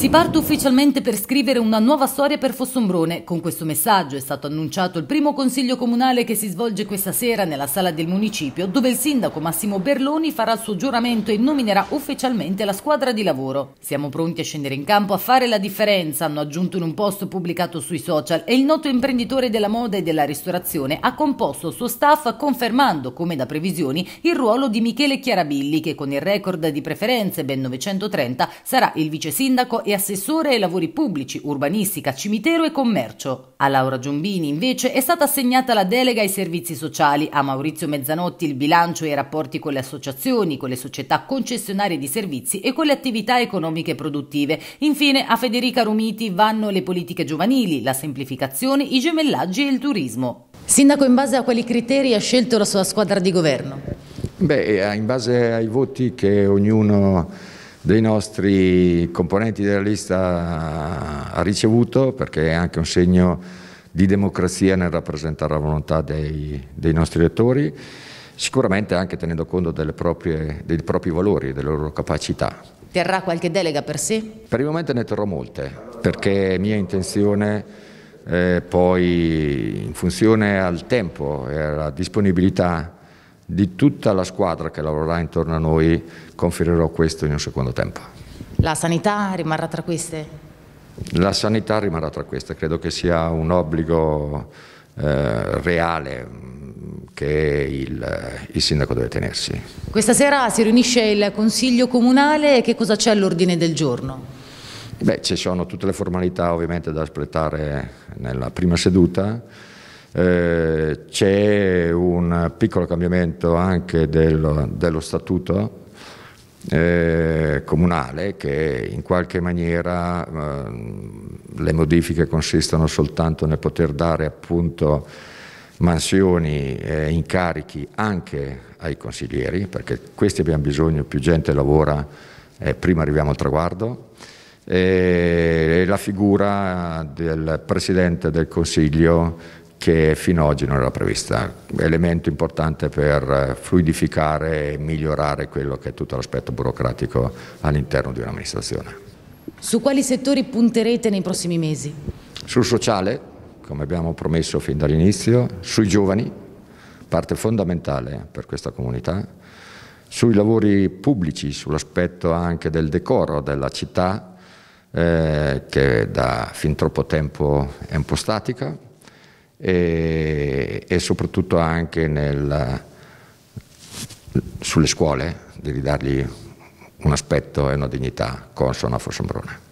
Si parte ufficialmente per scrivere una nuova storia per Fossombrone. Con questo messaggio è stato annunciato il primo consiglio comunale che si svolge questa sera nella sala del municipio, dove il sindaco Massimo Berloni farà il suo giuramento e nominerà ufficialmente la squadra di lavoro. Siamo pronti a scendere in campo a fare la differenza, hanno aggiunto in un post pubblicato sui social e il noto imprenditore della moda e della ristorazione ha composto il suo staff confermando, come da previsioni, il ruolo di Michele Chiarabilli che con il record di preferenze ben 930 sarà il vice sindaco e e assessore ai lavori pubblici, urbanistica, cimitero e commercio. A Laura Giombini invece è stata assegnata la delega ai servizi sociali, a Maurizio Mezzanotti il bilancio e i rapporti con le associazioni, con le società concessionarie di servizi e con le attività economiche produttive. Infine a Federica Romiti vanno le politiche giovanili, la semplificazione, i gemellaggi e il turismo. Sindaco, in base a quali criteri ha scelto la sua squadra di governo? Beh, eh, in base ai voti che ognuno ha dei nostri componenti della lista ha ricevuto, perché è anche un segno di democrazia nel rappresentare la volontà dei, dei nostri elettori, sicuramente anche tenendo conto proprie, dei propri valori, e delle loro capacità. Terrà qualche delega per sé? Per il momento ne terrò molte, perché è mia intenzione eh, poi in funzione al tempo e alla disponibilità di tutta la squadra che lavorerà intorno a noi conferirò questo in un secondo tempo. La sanità rimarrà tra queste? La sanità rimarrà tra queste, credo che sia un obbligo eh, reale mm, che il, eh, il, sindaco deve tenersi. Questa sera si riunisce il Consiglio Comunale, che cosa c'è all'ordine del giorno? Beh, ci sono tutte le formalità ovviamente da aspettare nella prima seduta, eh, c'è un piccolo cambiamento anche dello, dello statuto eh, comunale che in qualche maniera eh, le modifiche consistono soltanto nel poter dare appunto mansioni e incarichi anche ai consiglieri, perché questi abbiamo bisogno, più gente lavora e eh, prima arriviamo al traguardo. E la figura del Presidente del Consiglio che fino ad oggi non era prevista. Elemento importante per fluidificare e migliorare quello che è tutto l'aspetto burocratico all'interno di un'amministrazione. Su quali settori punterete nei prossimi mesi? Sul sociale, come abbiamo promesso fin dall'inizio, sui giovani, parte fondamentale per questa comunità, sui lavori pubblici, sull'aspetto anche del decoro della città, eh, che da fin troppo tempo è un po' statica, e, e soprattutto anche nel, sulle scuole, devi dargli un aspetto e una dignità consona a Fossombrone.